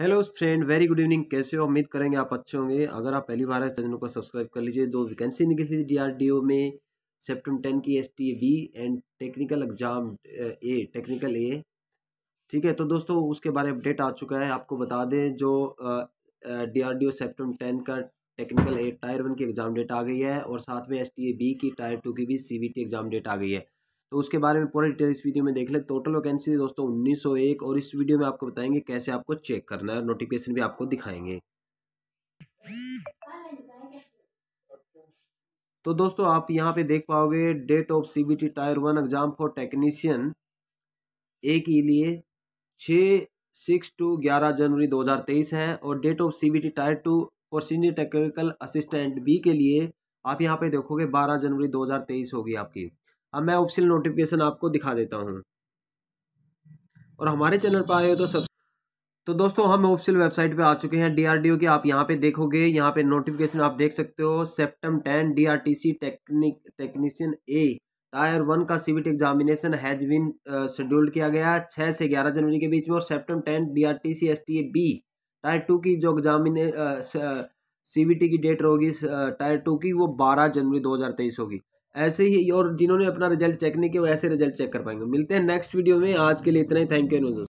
hello friend very good evening कैसे हो उम्मीद करेंगे आप अच्छे होंगे अगर आप पहली बार इस चैनल को सब्सक्राइब कर लीजिए दो वैकेंसी निकली थी डीआरडीओ में सेप्टम टेन की S T B and technical exam A technical A ठीक है तो दोस्तों उसके बारे में अपडेट आ चुका है आपको बता दें जो D R D O CEPTAM ten का टेक्निकल ए टायर वन की एग्ज़ाम डेट आ गई है और साथ में एस टी बी की टायर टू की भी C B T exam date आ गई है तो उसके बारे में पूरा डिटेल इस वीडियो में देख ले टोटल वैकेंसी दोस्तों 1901 और इस वीडियो में आपको बताएंगे कैसे आपको चेक करना है नोटिफिकेशन भी आपको दिखाएंगे तो दोस्तों आप यहाँ पे देख पाओगे date of CBT tier one exam for technician A के लिए छः सिक्स टू ग्यारह जनवरी तेईस है और date of CBT tier two और सीनियर टेक्निकल असिस्टेंट बी के लिए आप यहाँ पे देखोगे बारह जनवरी तेईस होगी आपकी अब मैं ऑफिशियल नोटिफिकेशन आपको दिखा देता हूँ और हमारे चैनल पर आए हो तो सब तो दोस्तों हम ऑफिशियल वेबसाइट पे आ चुके हैं डीआरडीओ की आप यहाँ पे देखोगे यहाँ पे नोटिफिकेशन आप देख सकते हो CEPTAM ten DRTC technique technician A tier one का CBT examination has been scheduled किया गया छः से ग्यारह जनवरी के बीच में और CEPTAM ten D R T C S T B tier two की जो एग्जामिने सी बी टी की डेट होगी टायर uh, टू की वो बारह जनवरी दो हज़ार तेईस होगी ऐसे ही और जिन्होंने अपना रिजल्ट चेक नहीं किया वो ऐसे रिजल्ट चेक कर पाएंगे मिलते हैं नेक्स्ट वीडियो में आज के लिए इतना ही थैंक यू दोस्तों